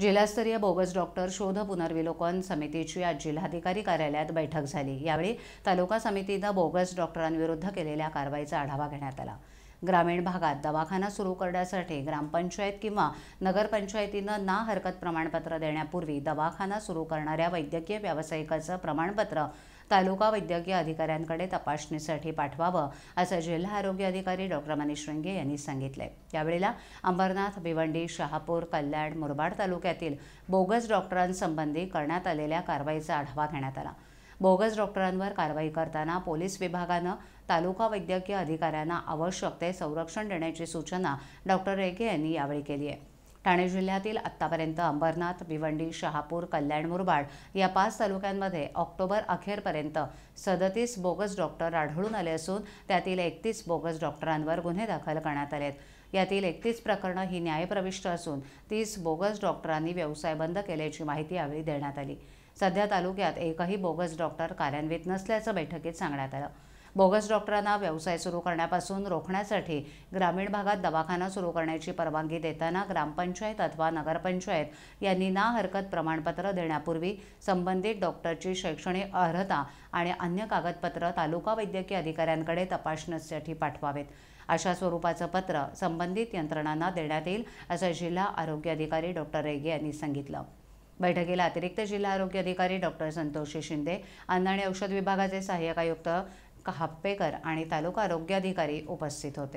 जिल्हास्तरीय bogus doctor शोध पुनर्विलोकन समितीची आज जिल्हाधिकारी कार्यालयात बैठक झाली यावेळी तालुका समितीनं बोगस डॉक्टरांविरुद्ध केलेल्या कारवाईचा आढावा घेण्यात आला ग्रामीण भागात दवाखाना सुरू करण्यासाठी ग्रामपंचायत किंवा नगरपंचायतीनं ना हरकत प्रमाणपत्र देण्यापूर्वी दवाखाना सुरू करणाऱ्या वैद्यकीय व्यावसायिकाचं प्रमाणपत्र तालुका वैद्यकीय अधिकाऱ्यांकडे तपासणीसाठी पाठवावं असं जिल्हा आरोग्य अधिकारी डॉक्टर मनीष रंगे यांनी सांगितले यावेळेला अंबरनाथ भिवंडी शहापूर कल्याण मुरबाड तालुक्यातील बोगस डॉक्टरांसंबंधी करण्यात आलेल्या कारवाईचा आढावा घेण्यात आला बोगस डॉक्टरांवर कारवाई करताना पोलीस विभागानं तालुका वैद्यकीय अधिकाऱ्यांना आवश्यक ते संरक्षण देण्याची सूचना डॉक्टर रेगे यांनी यावेळी केली आहे ठाणे जिल्ह्यातील आत्तापर्यंत अंबरनाथ भिवंडी शहापूर कल्याण मुरबाड या पाच तालुक्यांमध्ये ऑक्टोबर अखेरपर्यंत सदतीस बोगस डॉक्टर आढळून आले असून त्यातील एकतीस बोगस डॉक्टरांवर गुन्हे दाखल करण्यात आले आहेत यातील एकतीस प्रकरणं ही न्यायप्रविष्ट असून तीस बोगस डॉक्टरांनी व्यवसाय बंद केल्याची माहिती यावेळी देण्यात आली सध्या तालुक्यात एकही बोगस डॉक्टर कार्यान्वित नसल्याचं बैठकीत सांगण्यात आलं बोगस डॉक्टरांना व्यवसाय सुरू करण्यापासून रोखण्यासाठी ग्रामीण भागात दवाखाना सुरू करण्याची परवानगी देताना ग्रामपंचायत अथवा नगरपंचायत यांनी ना हरकत प्रमाणपत्र देण्यापूर्वी संबंधित डॉक्टरची शैक्षणिक अर्हता आणि अन्य कागदपत्र तालुका वैद्यकीय अधिकाऱ्यांकडे तपासण्यासाठी पाठवावेत अशा स्वरूपाचं पत्र संबंधित यंत्रणांना देण्यात येईल असं जिल्हा आरोग्य अधिकारी डॉक्टर रेगे यांनी सांगितलं बैठकीला अतिरिक्त जिल्हा आरोग्य अधिकारी डॉक्टर संतोषी शिंदे अन्न आणि औषध विभागाचे सहाय्यक आयुक्त हाप्पेकर आणि तालुका आरोग्याधिकारी उपस्थित होते